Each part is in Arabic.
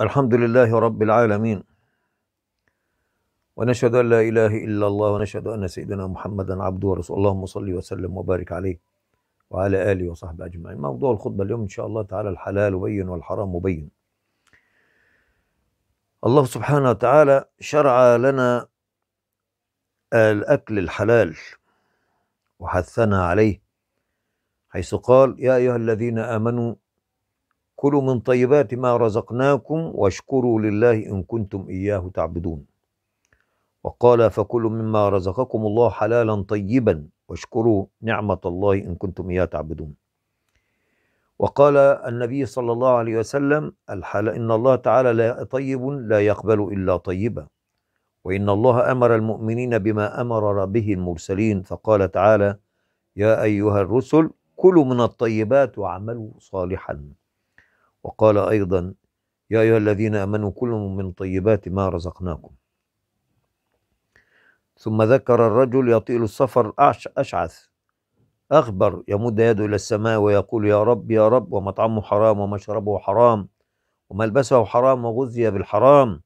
الحمد لله رب العالمين ونشهد أن لا إله إلا الله ونشهد أن سيدنا محمدا عبده ورسوله اللهم صل وسلم وبارك عليه وعلى آله وصحبه أجمعين موضوع الخطبة اليوم إن شاء الله تعالى الحلال مبين والحرام مبين الله سبحانه وتعالى شرع لنا الأكل الحلال وحثنا عليه حيث قال يا أيها الذين آمنوا كلوا من طيبات ما رزقناكم واشكروا لله إن كنتم إياه تعبدون وقال فكلوا مما رزقكم الله حلالا طيبا واشكروا نعمة الله إن كنتم إياه تعبدون وقال النبي صلى الله عليه وسلم الحل إن الله تعالى لا طيب لا يقبل إلا طيبا وإن الله أمر المؤمنين بما أمر به المرسلين فقال تعالى يا أيها الرسل كلوا من الطيبات وعملوا صالحا وقال أيضا يا أيها الذين آمنوا كلوا من طيبات ما رزقناكم ثم ذكر الرجل يطيل السفر أشعث أخبر يمد يده إلى السماء ويقول يا رب يا رب ومطعمه حرام ومشربه حرام وملبسه حرام وغذي بالحرام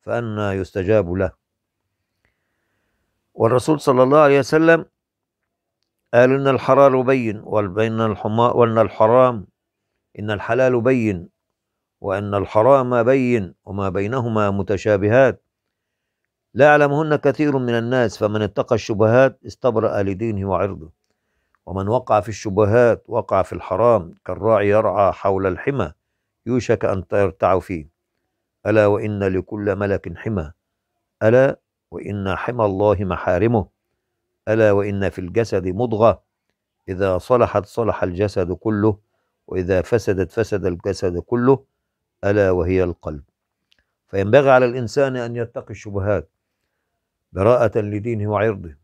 فأنا يستجاب له والرسول صلى الله عليه وسلم قال إن الحرار بين وبين الحماء وأن الحرام إن الحلال بين وأن الحرام بين وما بينهما متشابهات لا يعلمهن كثير من الناس فمن اتقى الشبهات استبرأ لدينه وعرضه ومن وقع في الشبهات وقع في الحرام كالراعي يرعى حول الحمى يوشك أن ترتع فيه ألا وإن لكل ملك حمى ألا وإن حمى الله محارمه ألا وإن في الجسد مضغة إذا صلحت صلح الجسد كله وإذا فسدت فسد الجسد كله ألا وهي القلب فينبغي على الإنسان أن يتقي الشبهات براءة لدينه وعرضه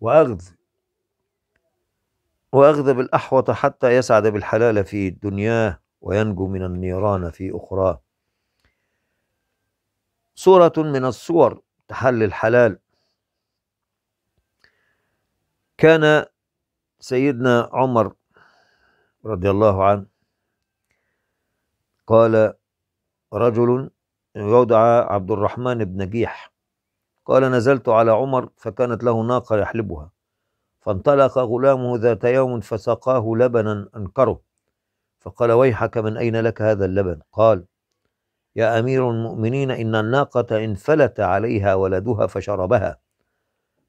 وأخذ وأخذ بالأحوط حتى يسعد بالحلال في دنياه وينجو من النيران في أخراه صورة من الصور تحل الحلال كان سيدنا عمر رضي الله عنه قال رجل يدعى عبد الرحمن بن نجيح قال نزلت على عمر فكانت له ناقة يحلبها فانطلق غلامه ذات يوم فسقاه لبنا أنكره فقال ويحك من أين لك هذا اللبن قال يا أمير المؤمنين إن الناقة انفلت عليها ولدها فشربها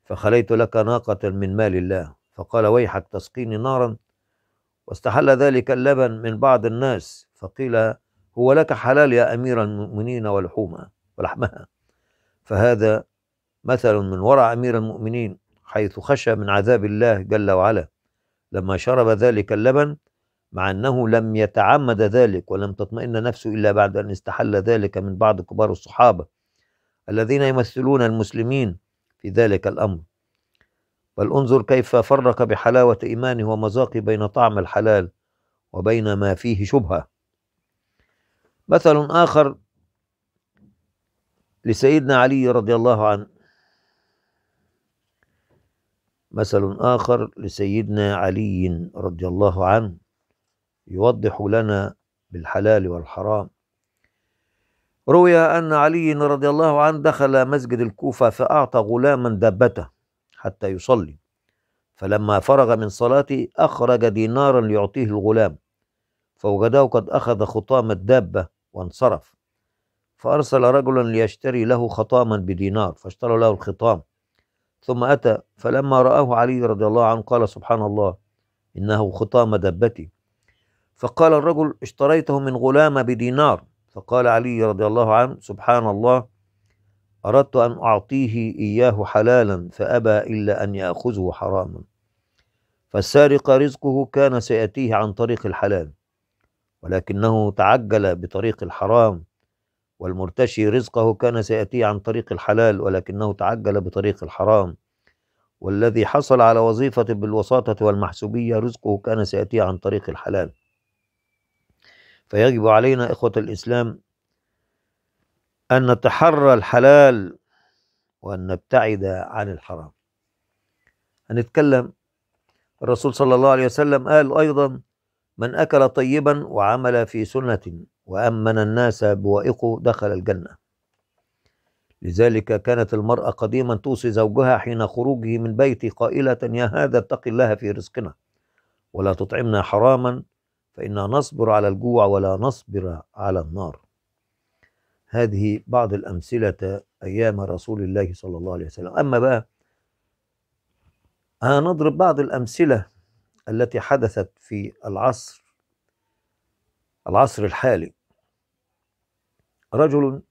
فخليت لك ناقة من مال الله فقال ويحك تسقيني نارا واستحل ذلك اللبن من بعض الناس فقيل هو لك حلال يا أمير المؤمنين ولحومها ولحمها فهذا مثل من ورع أمير المؤمنين حيث خشى من عذاب الله جل وعلا لما شرب ذلك اللبن مع أنه لم يتعمد ذلك ولم تطمئن نفسه إلا بعد أن استحل ذلك من بعض كبار الصحابة الذين يمثلون المسلمين في ذلك الأمر بل انظر كيف فرق بحلاوة إيمانه ومذاقه بين طعم الحلال وبين ما فيه شبهة مثل آخر لسيدنا علي رضي الله عنه مثل آخر لسيدنا علي رضي الله عنه يوضح لنا بالحلال والحرام روي أن علي رضي الله عنه دخل مسجد الكوفة فأعطى غلاما دابته حتى يصلي فلما فرغ من صلاته أخرج دينارا ليعطيه الغلام فوجده قد أخذ خطام الدابة وانصرف فأرسل رجلا ليشتري له خطاما بدينار فاشترى له الخطام ثم أتى فلما رآه علي رضي الله عنه قال سبحان الله إنه خطام دبتي فقال الرجل اشتريته من غلام بدينار فقال علي رضي الله عنه سبحان الله أردت أن أعطيه إياه حلالا فأبى إلا أن يأخذه حراما فالسارق رزقه كان سيأتيه عن طريق الحلال ولكنه تعجل بطريق الحرام والمرتشي رزقه كان سيأتيه عن طريق الحلال ولكنه تعجل بطريق الحرام والذي حصل على وظيفة بالوساطة والمحسوبية رزقه كان سيأتيه عن طريق الحلال فيجب علينا إخوة الإسلام أن نتحرى الحلال وأن نبتعد عن الحرام هنتكلم الرسول صلى الله عليه وسلم قال أيضا من أكل طيبا وعمل في سنة وأمن الناس بوائقه دخل الجنة لذلك كانت المرأة قديما توصي زوجها حين خروجه من بيته قائلة يا هذا اتق الله في رزقنا ولا تطعمنا حراما فإنا نصبر على الجوع ولا نصبر على النار هذه بعض الأمثلة أيام رسول الله صلى الله عليه وسلم أما بقى هنضرب بعض الأمثلة التي حدثت في العصر العصر الحالي رجل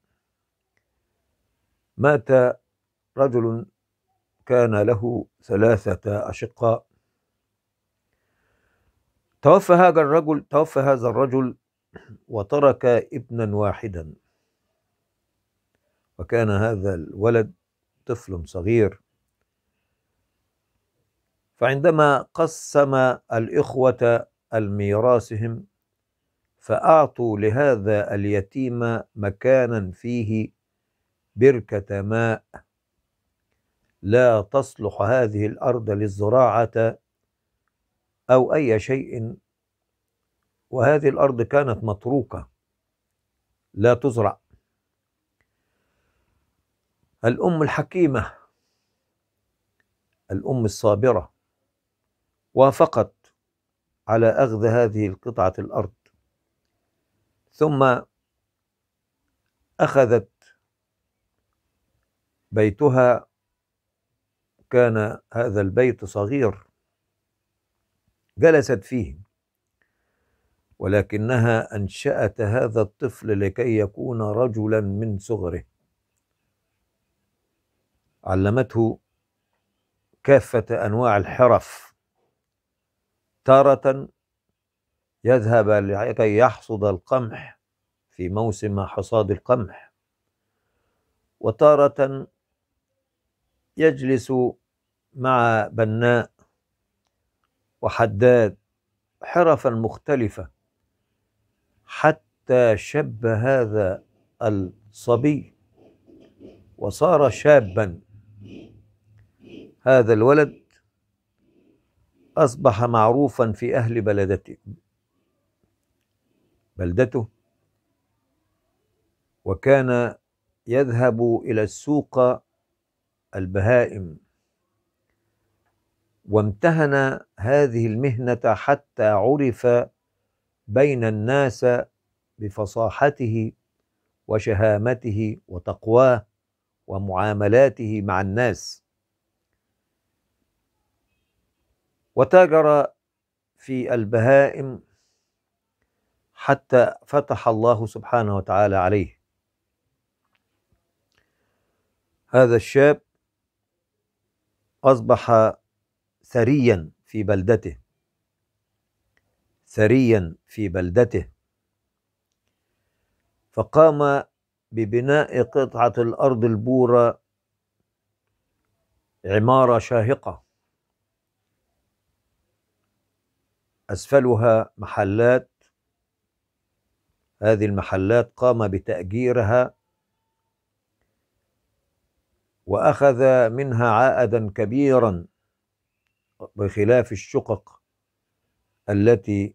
مات رجل كان له ثلاثة أشقاء توفى هذا الرجل توفى هذا الرجل وترك ابنا واحدا وكان هذا الولد طفل صغير فعندما قسم الاخوه الميراثهم فاعطوا لهذا اليتيم مكانا فيه بركه ماء لا تصلح هذه الارض للزراعه او اي شيء وهذه الارض كانت متروكه لا تزرع الأم الحكيمة الأم الصابرة وافقت على أخذ هذه القطعة الأرض ثم أخذت بيتها كان هذا البيت صغير جلست فيه ولكنها أنشأت هذا الطفل لكي يكون رجلا من صغره علمته كافة أنواع الحرف تارة يذهب لكي يحصد القمح في موسم حصاد القمح وتارة يجلس مع بناء وحداد حرفا مختلفة حتى شب هذا الصبي وصار شابا هذا الولد أصبح معروفا في أهل بلدته بلدته وكان يذهب إلى السوق البهائم وامتهن هذه المهنة حتى عرف بين الناس بفصاحته وشهامته وتقواه ومعاملاته مع الناس وتاجر في البهائم حتى فتح الله سبحانه وتعالى عليه هذا الشاب اصبح ثريا في بلدته ثريا في بلدته فقام ببناء قطعه الارض البوره عماره شاهقه أسفلها محلات هذه المحلات قام بتأجيرها وأخذ منها عائدا كبيرا بخلاف الشقق التي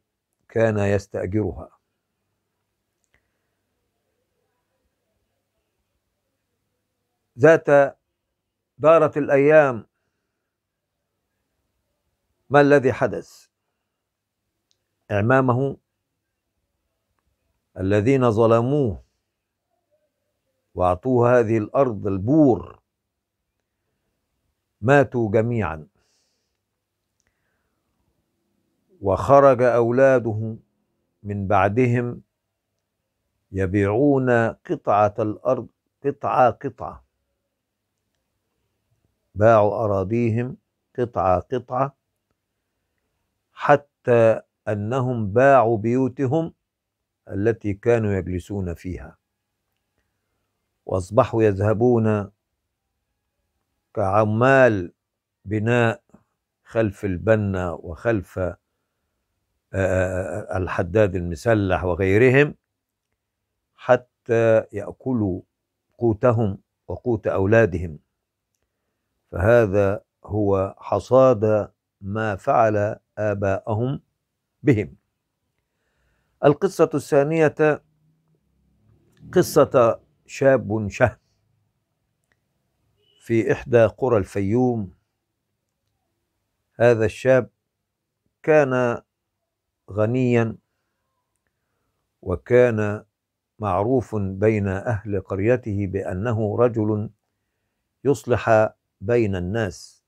كان يستأجرها ذات دارت الأيام ما الذي حدث إعمامه الذين ظلموه وأعطوه هذه الأرض البور ماتوا جميعا وخرج أولاده من بعدهم يبيعون قطعة الأرض قطعة قطعة باعوا أراضيهم قطعة قطعة حتى أنهم باعوا بيوتهم التي كانوا يجلسون فيها وأصبحوا يذهبون كعمال بناء خلف البنا وخلف آه، آه، الحداد المسلح وغيرهم حتى يأكلوا قوتهم وقوت أولادهم فهذا هو حصاد ما فعل آباءهم بهم القصة الثانية قصة شاب شهم في إحدى قرى الفيوم هذا الشاب كان غنيا وكان معروف بين أهل قريته بأنه رجل يصلح بين الناس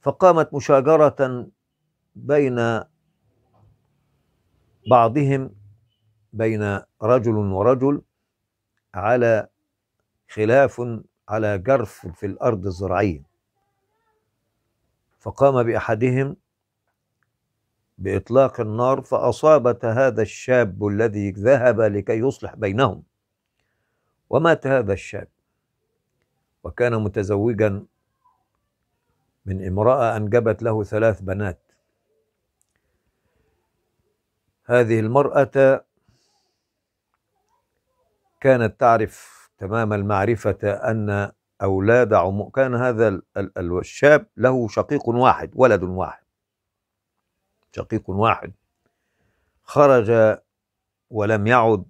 فقامت مشاجرة بين بعضهم بين رجل ورجل على خلاف على جرف في الأرض الزراعية فقام بأحدهم بإطلاق النار فأصابت هذا الشاب الذي ذهب لكي يصلح بينهم ومات هذا الشاب وكان متزوجا من امرأة أنجبت له ثلاث بنات هذه المرأة كانت تعرف تمام المعرفة أن أولاد عم كان هذا الشاب له شقيق واحد ولد واحد شقيق واحد خرج ولم يعد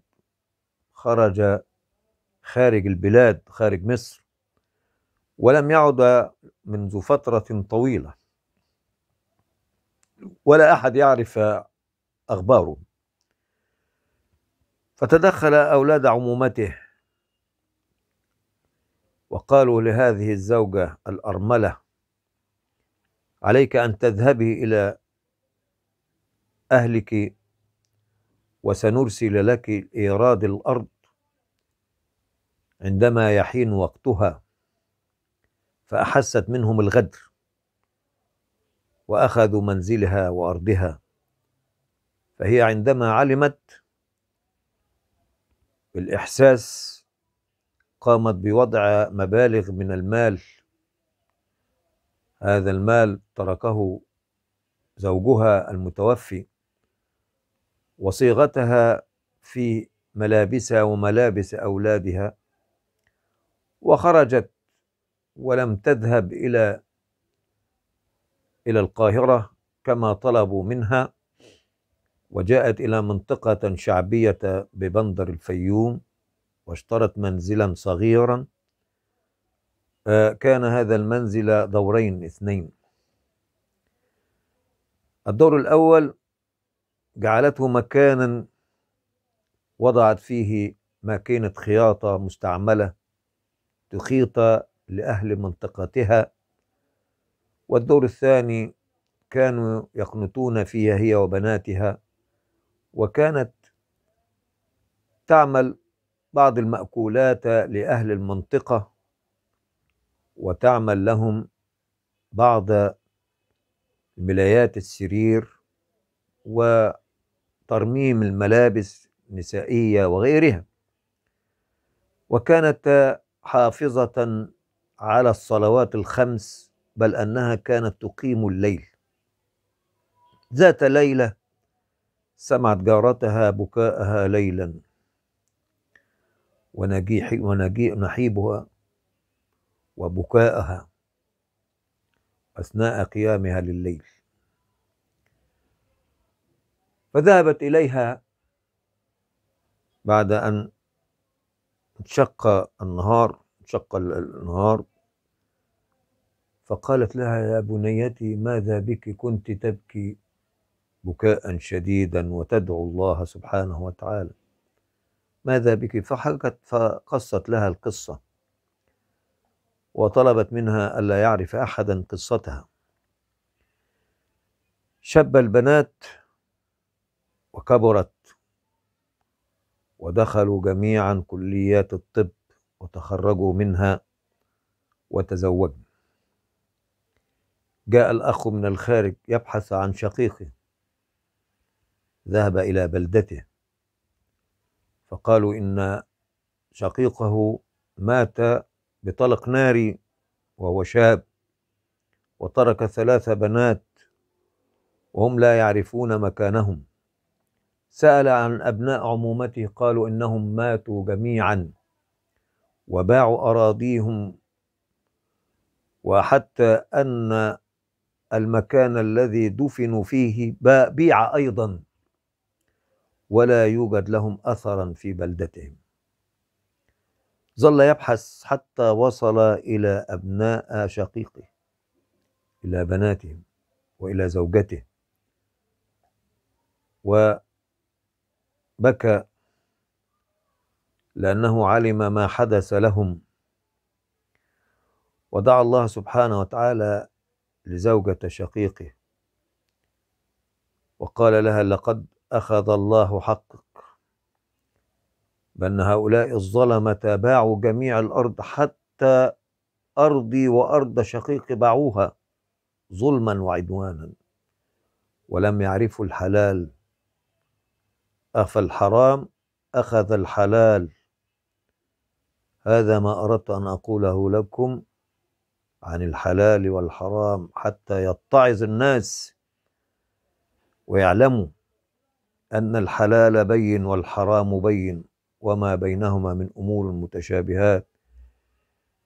خرج خارج البلاد خارج مصر ولم يعد منذ فترة طويلة ولا أحد يعرف أخباره فتدخل أولاد عمومته وقالوا لهذه الزوجة الأرملة عليك أن تذهبي إلى أهلك وسنرسل لك إيراد الأرض عندما يحين وقتها فأحست منهم الغدر وأخذوا منزلها وأرضها فهي عندما علمت الإحساس قامت بوضع مبالغ من المال هذا المال تركه زوجها المتوفي وصيغتها في ملابسها وملابس أولادها وخرجت ولم تذهب إلى إلى القاهرة كما طلبوا منها وجاءت إلى منطقة شعبية ببندر الفيوم واشترت منزلا صغيرا آه، كان هذا المنزل دورين اثنين الدور الأول جعلته مكانا وضعت فيه ماكينة خياطة مستعملة تخيط لأهل منطقتها والدور الثاني كانوا يقنطون فيها هي وبناتها وكانت تعمل بعض المأكولات لأهل المنطقة وتعمل لهم بعض ملايات السرير وترميم الملابس النسائية وغيرها وكانت حافظة على الصلوات الخمس بل أنها كانت تقيم الليل ذات ليلة سمعت جارتها بكاءها ليلا ونجيح ونجي نحيبها وبكاءها أثناء قيامها لليل فذهبت إليها بعد أن انشق النهار انشق النهار فقالت لها يا بنيتي ماذا بك كنت تبكي بكاء شديدا وتدعو الله سبحانه وتعالى ماذا بك فحكت فقصت لها القصة وطلبت منها ألا يعرف أحدا قصتها شب البنات وكبرت ودخلوا جميعا كليات الطب وتخرجوا منها وتزوجن جاء الأخ من الخارج يبحث عن شقيقه ذهب إلى بلدته فقالوا إن شقيقه مات بطلق ناري وهو شاب وترك ثلاث بنات وهم لا يعرفون مكانهم سأل عن أبناء عمومته قالوا إنهم ماتوا جميعا وباعوا أراضيهم وحتى أن المكان الذي دفنوا فيه بيع أيضا ولا يوجد لهم أثرا في بلدتهم ظل يبحث حتى وصل إلى أبناء شقيقه إلى بناتهم وإلى زوجته وبكى لأنه علم ما حدث لهم ودعا الله سبحانه وتعالى لزوجة شقيقه وقال لها لقد أخذ الله حقك بأن هؤلاء الظلمة باعوا جميع الأرض حتى أرضي وأرض شقيقي باعوها ظلما وعدوانا ولم يعرفوا الحلال أفالحرام أخذ الحلال هذا ما أردت أن أقوله لكم عن الحلال والحرام حتى يتعظ الناس ويعلموا أن الحلال بين والحرام بين وما بينهما من أمور متشابهات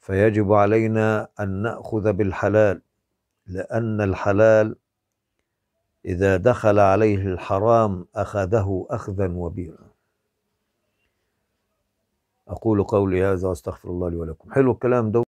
فيجب علينا أن نأخذ بالحلال لأن الحلال إذا دخل عليه الحرام أخذه أخذا وبيعا أقول قولي هذا وأستغفر الله لي ولكم حلو الكلام ده